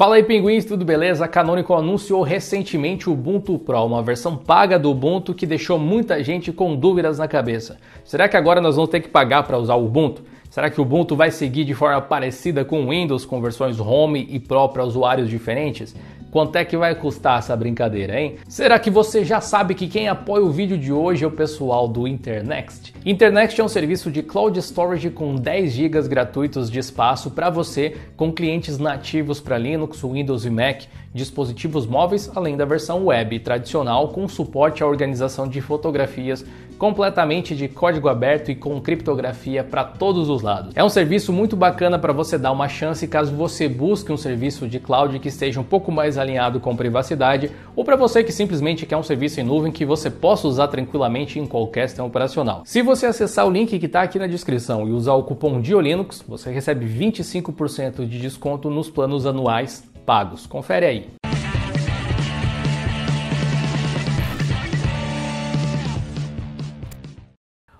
Fala aí, pinguins, tudo beleza? A Canonical anunciou recentemente o Ubuntu Pro, uma versão paga do Ubuntu que deixou muita gente com dúvidas na cabeça. Será que agora nós vamos ter que pagar para usar o Ubuntu? Será que o Ubuntu vai seguir de forma parecida com o Windows, com versões Home e Pro para usuários diferentes? Quanto é que vai custar essa brincadeira, hein? Será que você já sabe que quem apoia o vídeo de hoje é o pessoal do Internext? Internext é um serviço de cloud storage com 10 GB gratuitos de espaço para você, com clientes nativos para Linux, Windows e Mac dispositivos móveis, além da versão web tradicional com suporte à organização de fotografias completamente de código aberto e com criptografia para todos os lados. É um serviço muito bacana para você dar uma chance caso você busque um serviço de cloud que esteja um pouco mais alinhado com privacidade ou para você que simplesmente quer um serviço em nuvem que você possa usar tranquilamente em qualquer sistema operacional. Se você acessar o link que está aqui na descrição e usar o cupom DioLinux, você recebe 25% de desconto nos planos anuais pagos. Confere aí.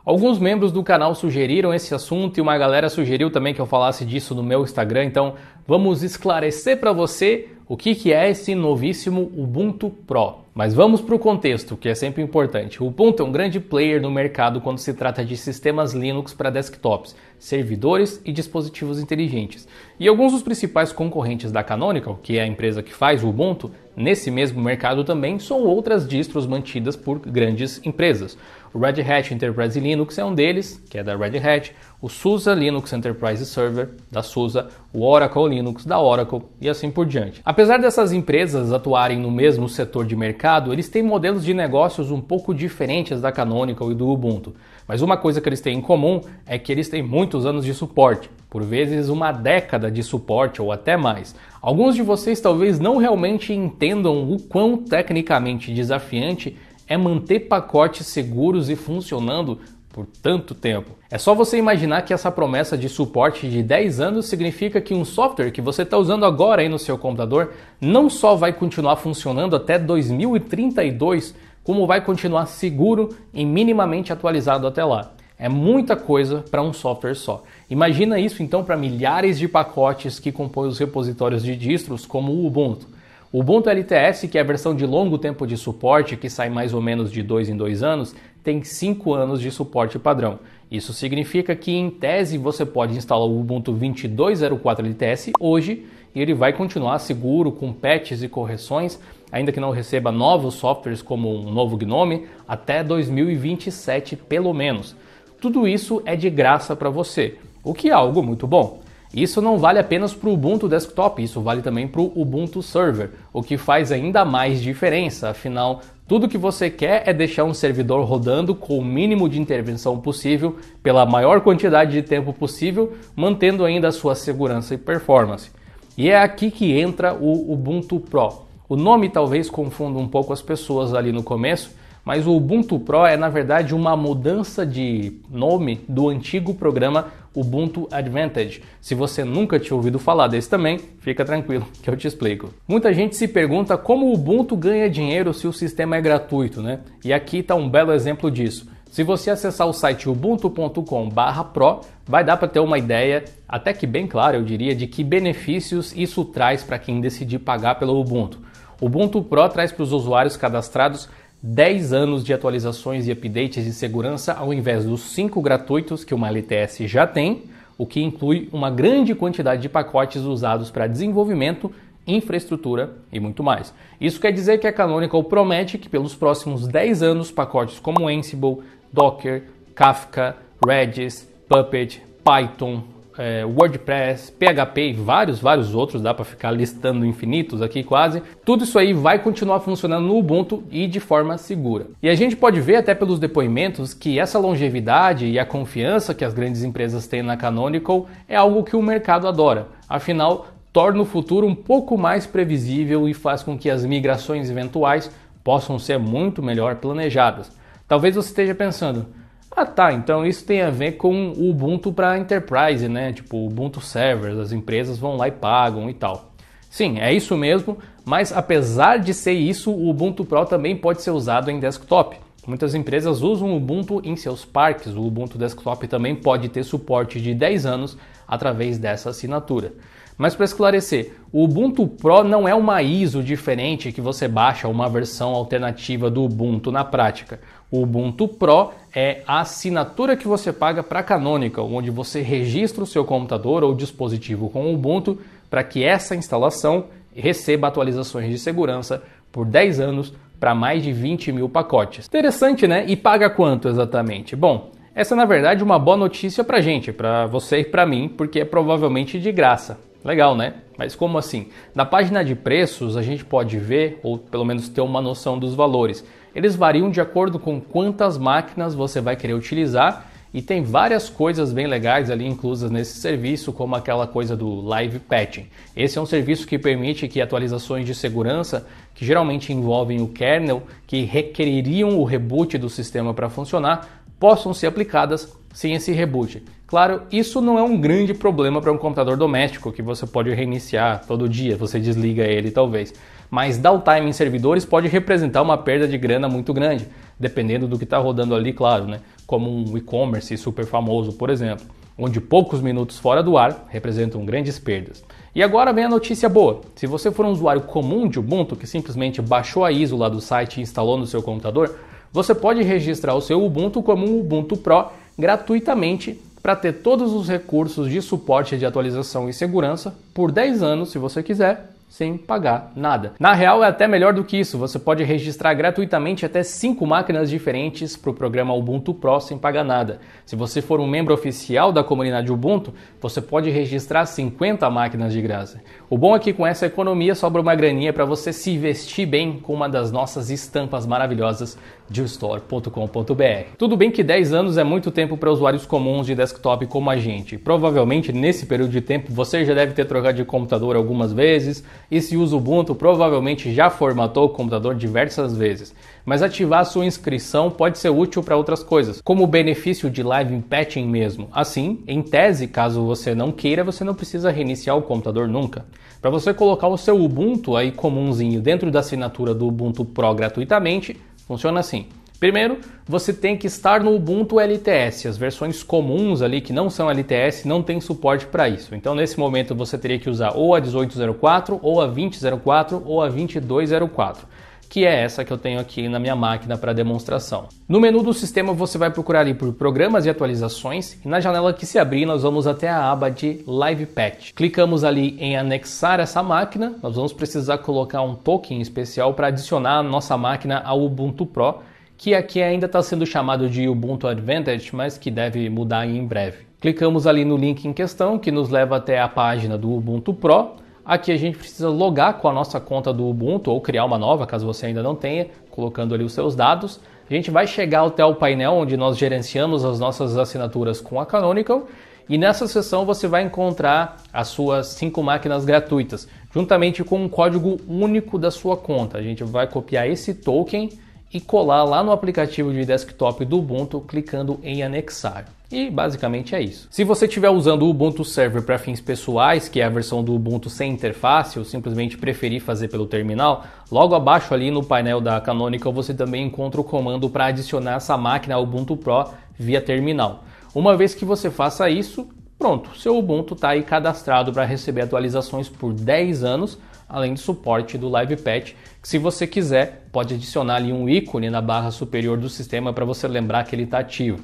Alguns membros do canal sugeriram esse assunto e uma galera sugeriu também que eu falasse disso no meu Instagram, então vamos esclarecer para você o que, que é esse novíssimo Ubuntu Pro. Mas vamos para o contexto, que é sempre importante. O Ubuntu é um grande player no mercado quando se trata de sistemas Linux para desktops, servidores e dispositivos inteligentes. E alguns dos principais concorrentes da Canonical, que é a empresa que faz o Ubuntu, nesse mesmo mercado também são outras distros mantidas por grandes empresas. O Red Hat Enterprise Linux é um deles, que é da Red Hat, o SUSE Linux Enterprise Server da SUSE, o Oracle Linux da Oracle e assim por diante. Apesar dessas empresas atuarem no mesmo setor de mercado, mercado, eles têm modelos de negócios um pouco diferentes da Canonical e do Ubuntu, mas uma coisa que eles têm em comum é que eles têm muitos anos de suporte, por vezes uma década de suporte ou até mais. Alguns de vocês talvez não realmente entendam o quão tecnicamente desafiante é manter pacotes seguros e funcionando por tanto tempo. É só você imaginar que essa promessa de suporte de 10 anos significa que um software que você está usando agora aí no seu computador não só vai continuar funcionando até 2032, como vai continuar seguro e minimamente atualizado até lá. É muita coisa para um software só. Imagina isso então para milhares de pacotes que compõem os repositórios de distros como o Ubuntu. O Ubuntu LTS, que é a versão de longo tempo de suporte, que sai mais ou menos de dois em dois anos, tem 5 anos de suporte padrão. Isso significa que, em tese, você pode instalar o Ubuntu 22.04 LTS hoje e ele vai continuar seguro com patches e correções, ainda que não receba novos softwares como um novo GNOME, até 2027 pelo menos. Tudo isso é de graça para você, o que é algo muito bom. Isso não vale apenas para o Ubuntu Desktop, isso vale também para o Ubuntu Server, o que faz ainda mais diferença, afinal, tudo que você quer é deixar um servidor rodando com o mínimo de intervenção possível, pela maior quantidade de tempo possível, mantendo ainda a sua segurança e performance. E é aqui que entra o Ubuntu Pro. O nome talvez confunda um pouco as pessoas ali no começo, mas o Ubuntu Pro é na verdade uma mudança de nome do antigo programa Ubuntu Advantage. Se você nunca tinha ouvido falar desse também, fica tranquilo que eu te explico. Muita gente se pergunta como o Ubuntu ganha dinheiro se o sistema é gratuito, né? E aqui está um belo exemplo disso. Se você acessar o site ubuntu.com/pro, vai dar para ter uma ideia, até que bem clara, eu diria, de que benefícios isso traz para quem decidir pagar pelo Ubuntu. O Ubuntu Pro traz para os usuários cadastrados 10 anos de atualizações e updates de segurança ao invés dos 5 gratuitos que uma LTS já tem, o que inclui uma grande quantidade de pacotes usados para desenvolvimento, infraestrutura e muito mais. Isso quer dizer que a Canonical promete que pelos próximos 10 anos pacotes como Ansible, Docker, Kafka, Redis, Puppet, Python, é, WordPress, PHP e vários, vários outros, dá para ficar listando infinitos aqui quase. Tudo isso aí vai continuar funcionando no Ubuntu e de forma segura. E a gente pode ver até pelos depoimentos que essa longevidade e a confiança que as grandes empresas têm na Canonical é algo que o mercado adora. Afinal, torna o futuro um pouco mais previsível e faz com que as migrações eventuais possam ser muito melhor planejadas. Talvez você esteja pensando, ah tá, então isso tem a ver com o Ubuntu para Enterprise, né? Tipo Ubuntu Servers, as empresas vão lá e pagam e tal. Sim, é isso mesmo, mas apesar de ser isso, o Ubuntu Pro também pode ser usado em desktop. Muitas empresas usam o Ubuntu em seus parques. O Ubuntu Desktop também pode ter suporte de 10 anos através dessa assinatura. Mas para esclarecer, o Ubuntu Pro não é uma ISO diferente que você baixa uma versão alternativa do Ubuntu na prática. O Ubuntu Pro é a assinatura que você paga para a Canonical, onde você registra o seu computador ou dispositivo com o Ubuntu para que essa instalação receba atualizações de segurança por 10 anos para mais de 20 mil pacotes. Interessante, né? E paga quanto exatamente? Bom, essa é na verdade é uma boa notícia para gente, para você e para mim, porque é provavelmente de graça. Legal, né? Mas como assim? Na página de preços a gente pode ver, ou pelo menos ter uma noção dos valores. Eles variam de acordo com quantas máquinas você vai querer utilizar e tem várias coisas bem legais ali inclusas nesse serviço, como aquela coisa do Live Patching. Esse é um serviço que permite que atualizações de segurança, que geralmente envolvem o kernel, que requeririam o reboot do sistema para funcionar, possam ser aplicadas sem esse reboot. Claro, isso não é um grande problema para um computador doméstico que você pode reiniciar todo dia, você desliga ele talvez. Mas downtime em servidores pode representar uma perda de grana muito grande, dependendo do que está rodando ali, claro, né? Como um e-commerce super famoso, por exemplo, onde poucos minutos fora do ar representam grandes perdas. E agora vem a notícia boa. Se você for um usuário comum de Ubuntu que simplesmente baixou a ISO lá do site e instalou no seu computador, você pode registrar o seu Ubuntu como um Ubuntu Pro gratuitamente para ter todos os recursos de suporte de atualização e segurança por 10 anos, se você quiser, sem pagar nada. Na real, é até melhor do que isso. Você pode registrar gratuitamente até 5 máquinas diferentes para o programa Ubuntu Pro sem pagar nada. Se você for um membro oficial da comunidade Ubuntu, você pode registrar 50 máquinas de graça. O bom é que com essa economia sobra uma graninha para você se vestir bem com uma das nossas estampas maravilhosas de store.com.br. Tudo bem que 10 anos é muito tempo para usuários comuns de desktop como a gente. Provavelmente nesse período de tempo você já deve ter trocado de computador algumas vezes, e se usa Ubuntu, provavelmente já formatou o computador diversas vezes. Mas ativar sua inscrição pode ser útil para outras coisas, como o benefício de live patching mesmo. Assim, em tese, caso você não queira, você não precisa reiniciar o computador nunca. Para você colocar o seu Ubuntu aí comunzinho dentro da assinatura do Ubuntu Pro gratuitamente, funciona assim. Primeiro, você tem que estar no Ubuntu LTS. As versões comuns ali que não são LTS não tem suporte para isso. Então, nesse momento, você teria que usar ou a 1804, ou a 2004, ou a 2204 que é essa que eu tenho aqui na minha máquina para demonstração. No menu do sistema você vai procurar ali por programas e atualizações e na janela que se abrir nós vamos até a aba de Live Patch. Clicamos ali em anexar essa máquina, nós vamos precisar colocar um token especial para adicionar a nossa máquina ao Ubuntu Pro que aqui ainda está sendo chamado de Ubuntu Advantage, mas que deve mudar em breve. Clicamos ali no link em questão, que nos leva até a página do Ubuntu Pro. Aqui a gente precisa logar com a nossa conta do Ubuntu ou criar uma nova, caso você ainda não tenha, colocando ali os seus dados. A gente vai chegar até o painel onde nós gerenciamos as nossas assinaturas com a Canonical e nessa seção você vai encontrar as suas cinco máquinas gratuitas, juntamente com um código único da sua conta. A gente vai copiar esse token e colar lá no aplicativo de desktop do Ubuntu clicando em anexar. E basicamente é isso. Se você estiver usando o Ubuntu Server para fins pessoais, que é a versão do Ubuntu sem interface, ou simplesmente preferir fazer pelo terminal, logo abaixo ali no painel da Canonical você também encontra o comando para adicionar essa máquina ao Ubuntu Pro via terminal. Uma vez que você faça isso, pronto, seu Ubuntu está aí cadastrado para receber atualizações por 10 anos além do suporte do LivePatch, que se você quiser pode adicionar ali um ícone na barra superior do sistema para você lembrar que ele está ativo.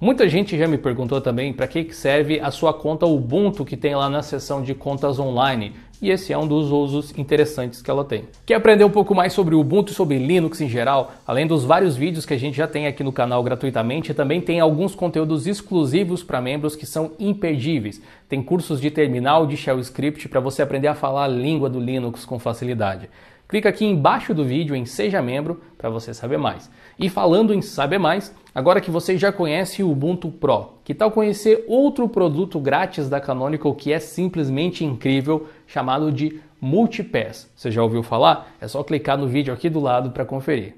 Muita gente já me perguntou também para que serve a sua conta Ubuntu que tem lá na seção de contas online, e esse é um dos usos interessantes que ela tem. Quer aprender um pouco mais sobre Ubuntu e sobre Linux em geral? Além dos vários vídeos que a gente já tem aqui no canal gratuitamente, também tem alguns conteúdos exclusivos para membros que são imperdíveis tem cursos de terminal de shell script para você aprender a falar a língua do Linux com facilidade. Clica aqui embaixo do vídeo em Seja Membro para você saber mais. E falando em saber mais, agora que você já conhece o Ubuntu Pro, que tal conhecer outro produto grátis da Canonical que é simplesmente incrível, chamado de Multipass? Você já ouviu falar? É só clicar no vídeo aqui do lado para conferir.